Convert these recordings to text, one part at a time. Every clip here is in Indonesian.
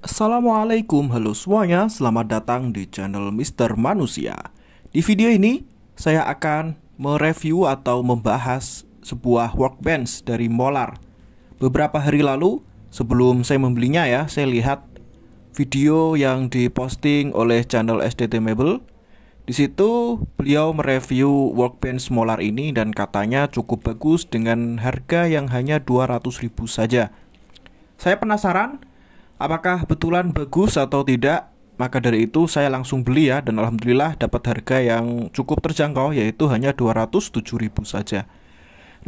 Assalamualaikum, halo semuanya, selamat datang di channel Mister Manusia. Di video ini, saya akan mereview atau membahas sebuah workbench dari Molar. Beberapa hari lalu, sebelum saya membelinya ya, saya lihat video yang diposting oleh channel SDT Mebel. Di situ beliau mereview workbench Molar ini dan katanya cukup bagus dengan harga yang hanya 200.000 saja. Saya penasaran Apakah betulan bagus atau tidak? Maka dari itu saya langsung beli ya dan alhamdulillah dapat harga yang cukup terjangkau yaitu hanya 207.000 saja.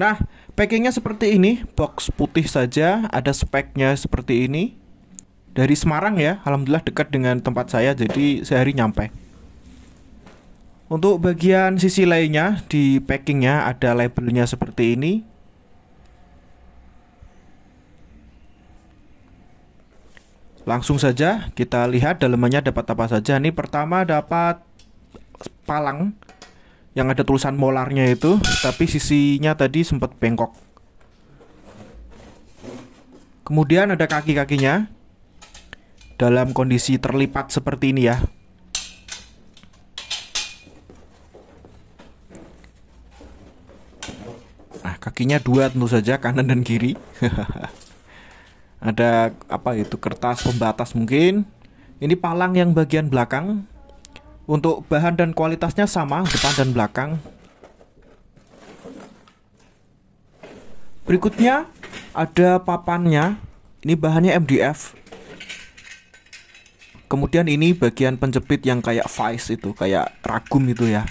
Nah, packingnya seperti ini, box putih saja, ada speknya seperti ini. Dari Semarang ya, alhamdulillah dekat dengan tempat saya jadi sehari nyampe. Untuk bagian sisi lainnya di packingnya ada labelnya seperti ini. Langsung saja kita lihat dalamnya dapat apa saja. Ini pertama dapat palang yang ada tulisan molarnya itu, tapi sisinya tadi sempat bengkok. Kemudian ada kaki-kakinya dalam kondisi terlipat seperti ini ya. Nah, kakinya dua tentu saja kanan dan kiri. ada apa itu kertas pembatas mungkin ini palang yang bagian belakang untuk bahan dan kualitasnya sama depan dan belakang berikutnya ada papannya ini bahannya MDF kemudian ini bagian penjepit yang kayak vice itu kayak ragum itu ya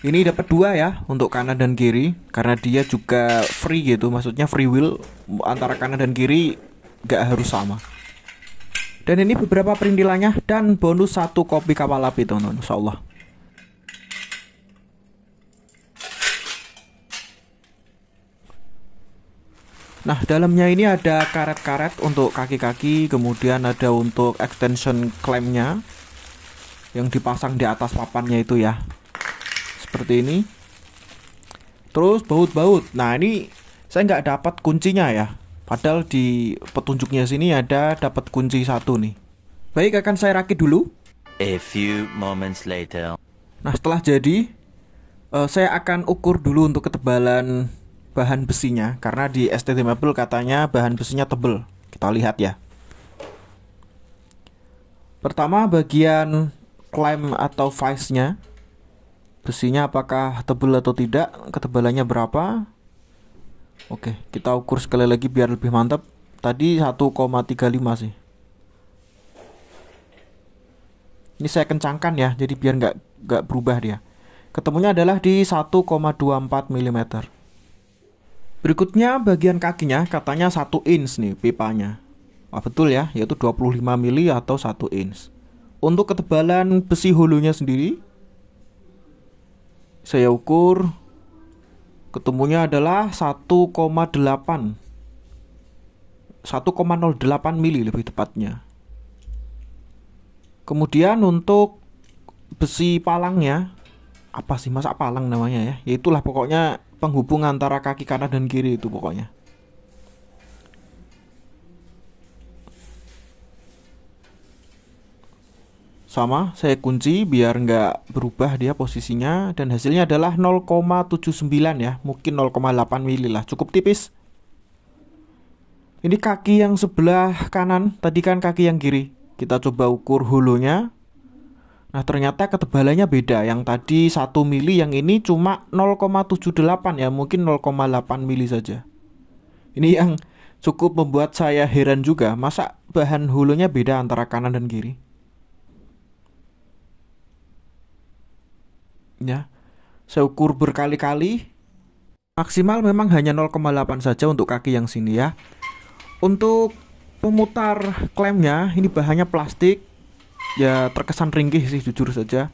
ini dapat dua ya untuk kanan dan kiri karena dia juga free gitu maksudnya free will antara kanan dan kiri gak harus sama dan ini beberapa perintilannya dan bonus satu kopi kapal api teman-teman insya Allah Nah, dalamnya ini ada karet-karet untuk kaki-kaki, kemudian ada untuk extension klemnya yang dipasang di atas papannya itu ya seperti ini. Terus baut-baut. Nah ini saya nggak dapat kuncinya ya. Padahal di petunjuknya sini ada dapat kunci satu nih. Baik akan saya rakit dulu. A few moments later. Nah setelah jadi, uh, saya akan ukur dulu untuk ketebalan bahan besinya karena di STT Maple katanya bahan besinya tebel. Kita lihat ya. Pertama bagian clamp atau vice-nya besinya apakah tebal atau tidak, ketebalannya berapa. Oke, kita ukur sekali lagi biar lebih mantap. Tadi 1,35 sih. Ini saya kencangkan ya, jadi biar nggak nggak berubah dia. Ketemunya adalah di 1,24 mm. Berikutnya bagian kakinya katanya 1 inch nih pipanya. Wah betul ya, yaitu 25 mm atau 1 inch. Untuk ketebalan besi hulunya sendiri saya ukur ketemunya adalah 1,8 1,08 mili lebih tepatnya kemudian untuk besi palangnya apa sih masa palang namanya ya, ya itulah pokoknya penghubung antara kaki kanan dan kiri itu pokoknya sama saya kunci biar nggak berubah dia posisinya dan hasilnya adalah 0,79 ya mungkin 0,8 mili lah cukup tipis ini kaki yang sebelah kanan tadi kan kaki yang kiri kita coba ukur hulunya nah ternyata ketebalannya beda yang tadi 1 mili yang ini cuma 0,78 ya mungkin 0,8 mili saja ini yang cukup membuat saya heran juga masa bahan hulunya beda antara kanan dan kiri ya. Saya ukur berkali-kali. Maksimal memang hanya 0,8 saja untuk kaki yang sini ya. Untuk pemutar klemnya ini bahannya plastik. Ya terkesan ringkih sih jujur saja.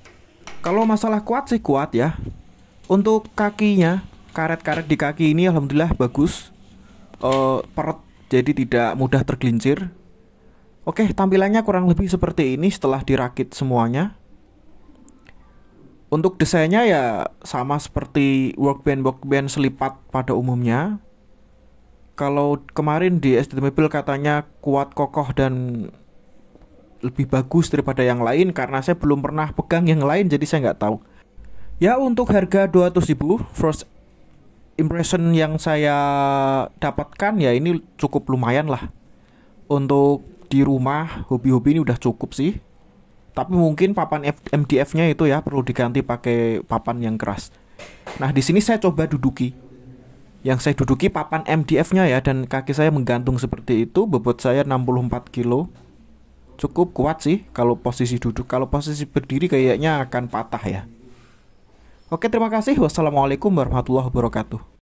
Kalau masalah kuat sih kuat ya. Untuk kakinya, karet-karet di kaki ini alhamdulillah bagus. Uh, peret jadi tidak mudah tergelincir. Oke, tampilannya kurang lebih seperti ini setelah dirakit semuanya. Untuk desainnya ya sama seperti workbench-workbench selipat pada umumnya. Kalau kemarin di SDT Mobil katanya kuat, kokoh, dan lebih bagus daripada yang lain karena saya belum pernah pegang yang lain jadi saya nggak tahu. Ya untuk harga 200.000 first impression yang saya dapatkan ya ini cukup lumayan lah. Untuk di rumah hobi-hobi ini udah cukup sih tapi mungkin papan MDF-nya itu ya perlu diganti pakai papan yang keras. Nah, di sini saya coba duduki. Yang saya duduki papan MDF-nya ya dan kaki saya menggantung seperti itu, bobot saya 64 kilo. Cukup kuat sih kalau posisi duduk. Kalau posisi berdiri kayaknya akan patah ya. Oke, terima kasih. Wassalamualaikum warahmatullahi wabarakatuh.